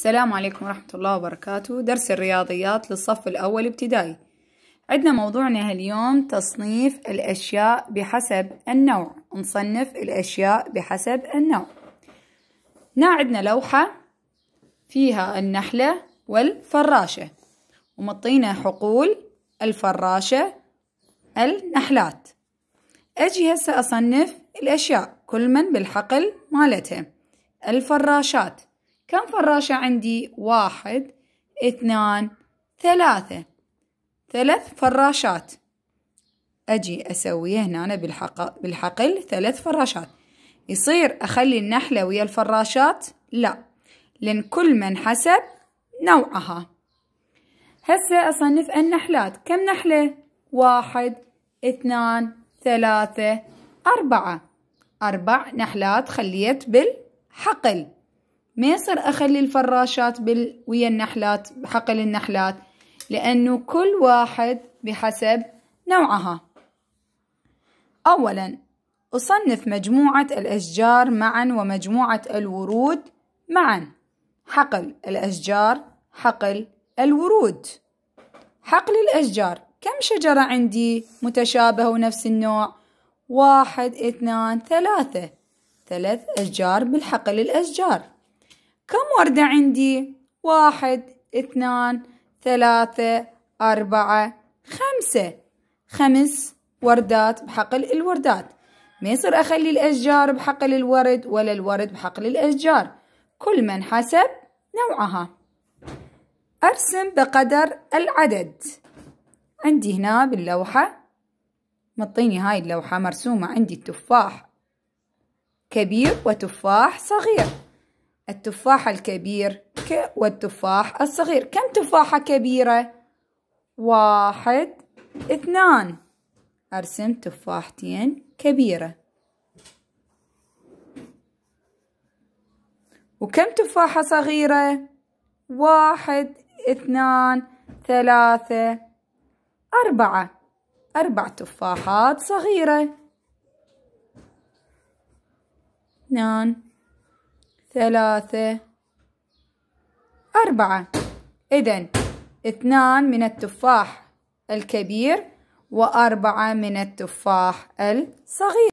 السلام عليكم ورحمة الله وبركاته درس الرياضيات للصف الأول ابتدائي عندنا موضوعنا اليوم تصنيف الأشياء بحسب النوع نصنف الأشياء بحسب النوع هنا عندنا لوحة فيها النحلة والفراشة ومطينا حقول الفراشة النحلات أجي هسه أصنف الأشياء كل من بالحقل مالتها الفراشات كم فراشة عندي واحد اثنان ثلاثة ثلاث فراشات أجي أسوي هنا بالحق... بالحقل ثلاث فراشات يصير أخلي النحلة ويا الفراشات لا لأن كل من حسب نوعها هسه أصنف النحلات كم نحلة واحد اثنان ثلاثة أربعة أربع نحلات خليت بالحقل ما يصير أخلي الفراشات بال... ويا النحلات بحقل النحلات لأنه كل واحد بحسب نوعها أولا أصنف مجموعة الأشجار معا ومجموعة الورود معا حقل الأشجار حقل الورود حقل الأشجار كم شجرة عندي متشابهة ونفس النوع؟ واحد اثنان ثلاثة ثلاث أشجار بالحقل الأشجار كم وردة عندي؟ واحد اثنان ثلاثة أربعة خمسة خمس وردات بحقل الوردات ما يصير أخلي الأشجار بحقل الورد ولا الورد بحقل الأشجار كل من حسب نوعها أرسم بقدر العدد عندي هنا باللوحة مطيني هاي اللوحة مرسومة عندي التفاح كبير وتفاح صغير التفاح الكبير ك والتفاح الصغير كم تفاحة كبيرة؟ واحد اثنان أرسم تفاحتين كبيرة وكم تفاحة صغيرة؟ واحد اثنان ثلاثة أربعة أربع تفاحات صغيرة اثنان ثلاثة أربعة إذن اثنان من التفاح الكبير وأربعة من التفاح الصغير